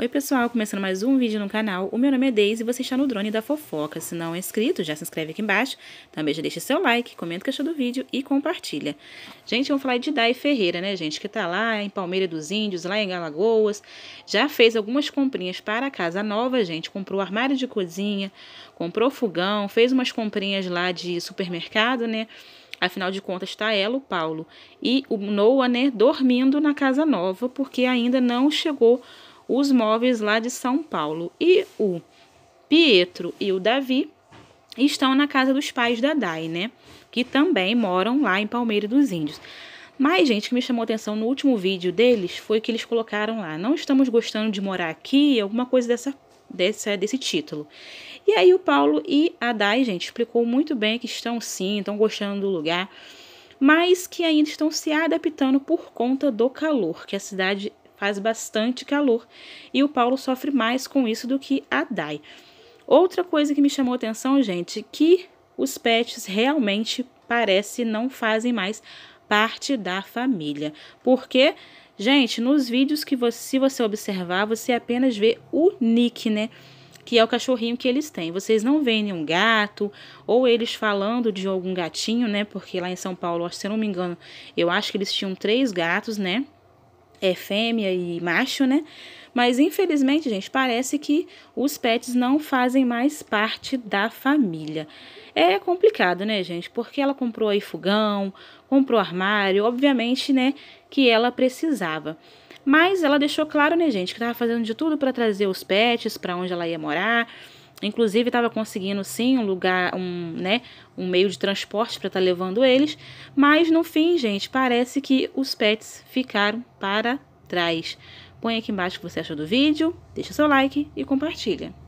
Oi pessoal, começando mais um vídeo no canal, o meu nome é Deise e você está no Drone da Fofoca. Se não é inscrito, já se inscreve aqui embaixo, também já deixa seu like, comenta o que achou do vídeo e compartilha. Gente, vamos falar de Dai Ferreira, né gente, que tá lá em Palmeira dos Índios, lá em Galagoas. já fez algumas comprinhas para a casa nova, gente, comprou armário de cozinha, comprou fogão, fez umas comprinhas lá de supermercado, né, Afinal de contas, está ela, o Paulo e o Noah, né, dormindo na casa nova, porque ainda não chegou os móveis lá de São Paulo. E o Pietro e o Davi estão na casa dos pais da Dai, né? Que também moram lá em Palmeira dos Índios. Mas, gente, o que me chamou atenção no último vídeo deles foi que eles colocaram lá: não estamos gostando de morar aqui, alguma coisa dessa, dessa, desse título. E aí o Paulo e a Dai, gente, explicou muito bem que estão sim, estão gostando do lugar, mas que ainda estão se adaptando por conta do calor, que a cidade faz bastante calor e o Paulo sofre mais com isso do que a Dai. Outra coisa que me chamou atenção, gente, que os pets realmente parece não fazem mais parte da família. Porque, gente, nos vídeos que você, se você observar, você apenas vê o Nick, né? Que é o cachorrinho que eles têm. Vocês não veem nenhum gato, ou eles falando de algum gatinho, né? Porque lá em São Paulo, se eu não me engano, eu acho que eles tinham três gatos, né? é fêmea e macho, né? Mas infelizmente, gente, parece que os pets não fazem mais parte da família. É complicado, né, gente? Porque ela comprou aí fogão, comprou armário, obviamente, né, que ela precisava. Mas ela deixou claro, né, gente, que estava fazendo de tudo para trazer os pets para onde ela ia morar Inclusive estava conseguindo sim um lugar, um, né, um meio de transporte para estar tá levando eles, mas no fim, gente, parece que os pets ficaram para trás. Põe aqui embaixo o que você achou do vídeo, deixa seu like e compartilha.